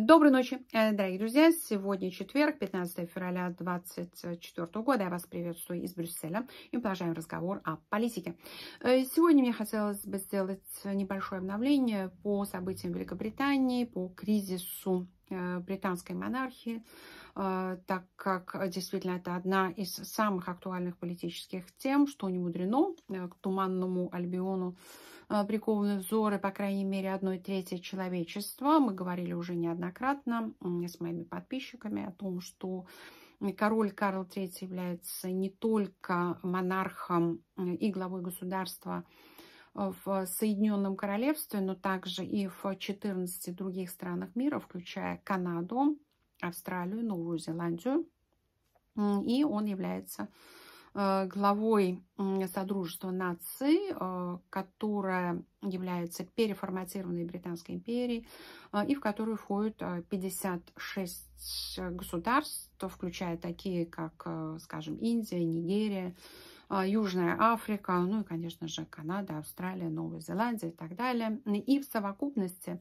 Доброй ночи, э, дорогие друзья. Сегодня четверг, 15 февраля 2024 года. Я вас приветствую из Брюсселя и продолжаем разговор о политике. Э, сегодня мне хотелось бы сделать небольшое обновление по событиям Великобритании, по кризису Э, британской монархии, э, так как действительно это одна из самых актуальных политических тем, что не мудрено э, к туманному Альбиону прикованы взоры, по крайней мере, одной трети человечества. Мы говорили уже неоднократно с моими подписчиками о том, что король Карл III является не только монархом и главой государства, в Соединенном Королевстве, но также и в 14 других странах мира, включая Канаду, Австралию, Новую Зеландию. И он является э, главой Содружества наций, э, которое является переформатированной Британской империей э, и в которую входит 56 государств, включая такие, как, скажем, Индия, Нигерия, а, Южная Африка, ну и, конечно же, Канада, Австралия, Новая Зеландия и так далее. И в совокупности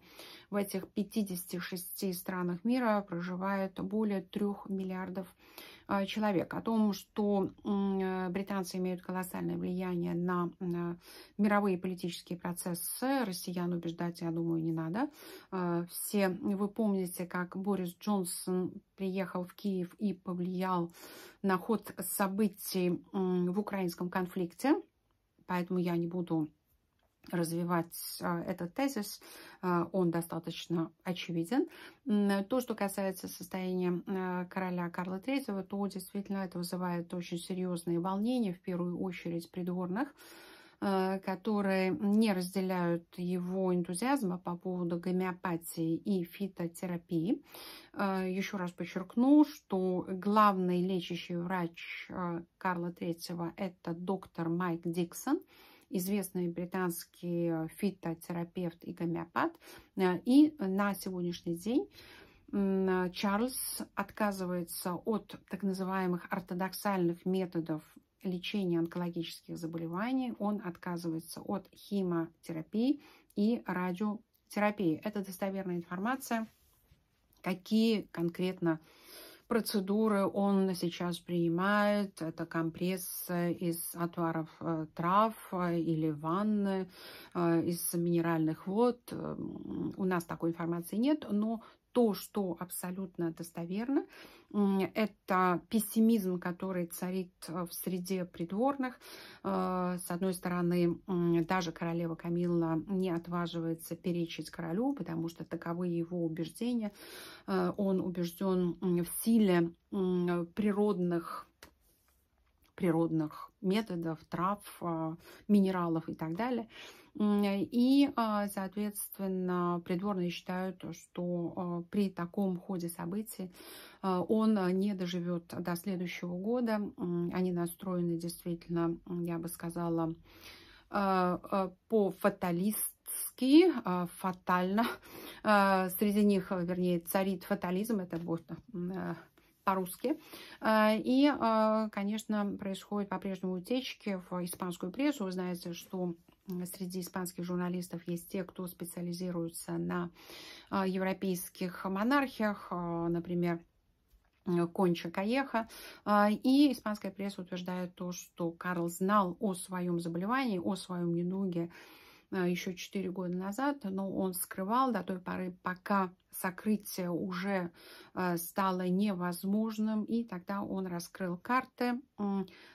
в этих 56 странах мира проживает более 3 миллиардов человек Э, человек, о том, что э, британцы имеют колоссальное влияние на э, мировые политические процессы. Россиян убеждать, я думаю, не надо. Все вы помните, как Борис Джонсон приехал в Киев и повлиял на ход событий в украинском конфликте. Поэтому я не буду развивать э, этот тезис, э, он достаточно очевиден. То, что касается состояния э, короля Карла III, то действительно это вызывает очень серьезные волнения, в первую очередь придворных, которые не разделяют его энтузиазма по поводу гомеопатии и фитотерапии. Еще раз подчеркну, что главный лечащий врач Карла III – это доктор Майк Диксон – известный британский фитотерапевт и гомеопат. Э, и на сегодняшний день Чарльз отказывается от так называемых ортодоксальных методов лечения онкологических заболеваний. Он отказывается от химотерапии и радиотерапии. Это достоверная информация, какие конкретно процедуры он сейчас принимает. Это компресс из отваров э, трав э, или ванны, э, из минеральных вод. У нас такой информации нет, но то, что абсолютно достоверно. Это пессимизм, который царит э, в среде придворных. Э, с одной стороны, даже королева Камилла не отваживается перечить королю, потому что таковы его убеждения. Э, он убежден в силе природных природных методов, трав, минералов и так далее. И, а, соответственно, придворные считают, что а, при таком ходе событий а, он не доживет до следующего года. Они настроены действительно, я бы сказала, по-фаталистски, фатально. Среди них, вернее, царит фатализм, это будет э, по-русски. И, конечно, происходят по-прежнему утечки в испанскую прессу. Вы знаете, что Среди испанских журналистов есть те, кто специализируется на а, европейских монархиях, а, например, Конча Каеха. А, и испанская пресса утверждает то, что Карл знал о своем заболевании, о своем недуге Э, еще 4 года назад, но он скрывал до той поры, пока сокрытие уже э, стало невозможным, и тогда он раскрыл карты.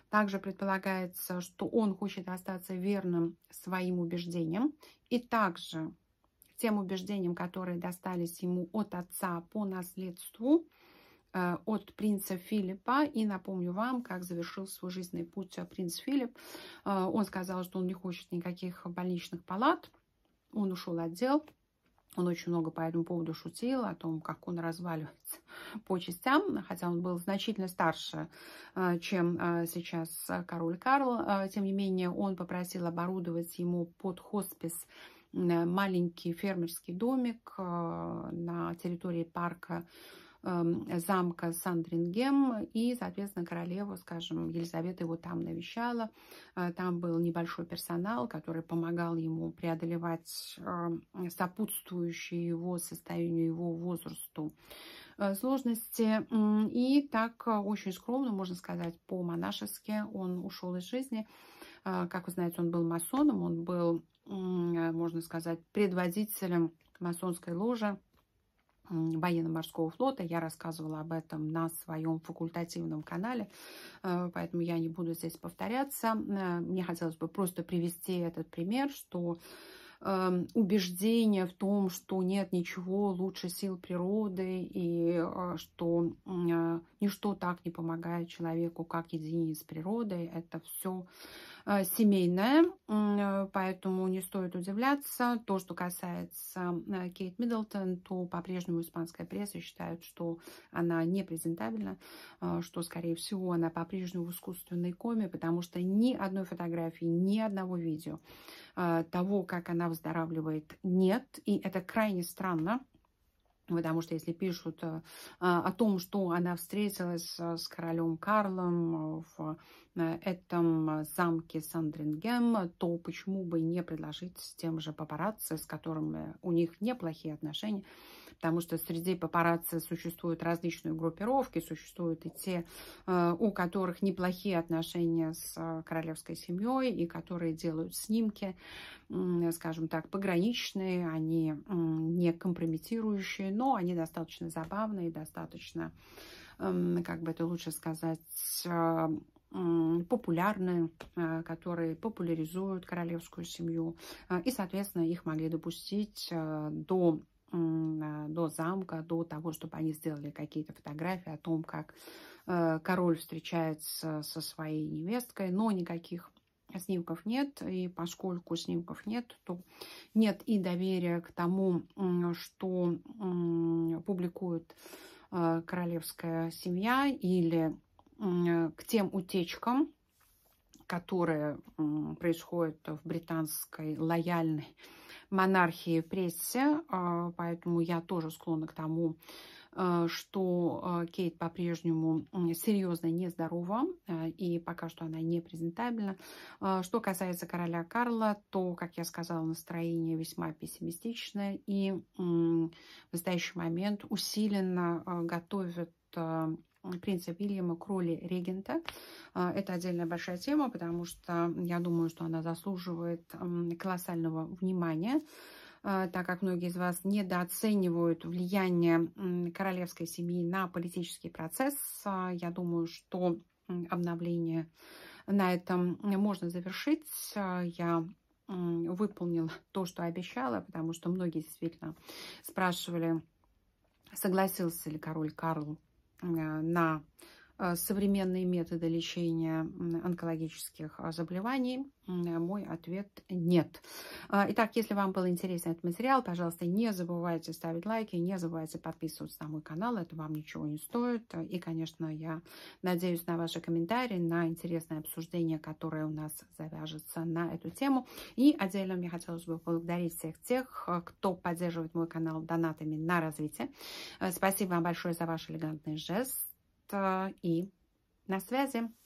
Также предполагается, что он хочет остаться верным своим убеждениям и также тем убеждениям, которые достались ему от отца по наследству – Э, от принца Филиппа. И напомню вам, как завершил свой жизненный путь э, принц Филипп. Э, он сказал, что он не хочет никаких больничных палат. Он ушел от дел. Он очень много по этому поводу шутил, о том, как он разваливается по частям, хотя он был значительно старше, чем сейчас король Карл. Тем не менее, он попросил оборудовать ему под хоспис маленький фермерский домик на территории парка Эм, замка Сандрингем и, соответственно, королеву, скажем, Елизавета его там навещала. Э, там был небольшой персонал, который помогал ему преодолевать эм, сопутствующие его состоянию, его возрасту э, сложности. И так э, очень скромно, можно сказать, по-монашески он ушел из жизни. Как вы знаете, он был масоном, он был, можно сказать, предводителем масонской ложи военно-морского флота. Я рассказывала об этом на своем факультативном канале, э, поэтому я не буду здесь повторяться. Э, мне хотелось бы просто привести этот пример, что эм, убеждение в том, что нет ничего лучше сил природы и э, что ничто так не помогает человеку, как единение с природой, это все Э, семейная, э, поэтому не стоит удивляться. То, что касается э, Кейт Миддлтон, то по-прежнему испанская пресса считает, что она не презентабельна, что, скорее всего, она по-прежнему в искусственной коме, потому что ни одной фотографии, ни одного видео того, как она выздоравливает, нет. И это крайне странно Потому что если пишут э, о том, что она встретилась э, с королем Карлом в э, этом замке Сандрингем, то почему бы не предложить с тем же папарацци, с которым у них неплохие отношения, потому что среди папарацци существуют различные группировки, существуют и те, у которых неплохие отношения с королевской семьей, и которые делают снимки, скажем так, пограничные, они не компрометирующие, но они достаточно забавные, достаточно, эм, как бы это лучше сказать, эм, популярные, э, которые популяризуют королевскую семью. Э, и, соответственно, их могли допустить э, до до замка, до того, чтобы они сделали какие-то фотографии о том, как король встречается со своей невесткой, но никаких снимков нет, и поскольку снимков нет, то нет и доверия к тому, что публикует э, королевская семья или к тем утечкам, которые происходят в британской лояльной монархии прессе, а, поэтому я тоже склонна к тому, Э, что э, Кейт по-прежнему серьезно нездорова э, и пока что она не презентабельна. Что касается короля Карла, то, как я сказала, настроение весьма пессимистичное и в настоящий момент усиленно готовят принца Вильяма к роли регента. Это отдельная большая тема, потому что я думаю, что она заслуживает колоссального внимания. А, так как многие из вас недооценивают влияние королевской семьи на политический процесс. А, я думаю, что обновление на этом можно завершить. А, я выполнила то, что обещала, потому что многие действительно спрашивали, согласился ли король Карл на Э, современные методы лечения онкологических э, заболеваний? Э, мой ответ – нет. Итак, если вам был интересен этот материал, пожалуйста, не забывайте ставить лайки, не забывайте подписываться на мой канал, это вам ничего не стоит. И, конечно, я надеюсь на ваши комментарии, на интересное обсуждение, которое у нас завяжется на эту тему. И отдельно мне хотелось бы поблагодарить всех тех, кто поддерживает мой канал донатами на развитие. Спасибо вам большое за ваш элегантный жест и на связи.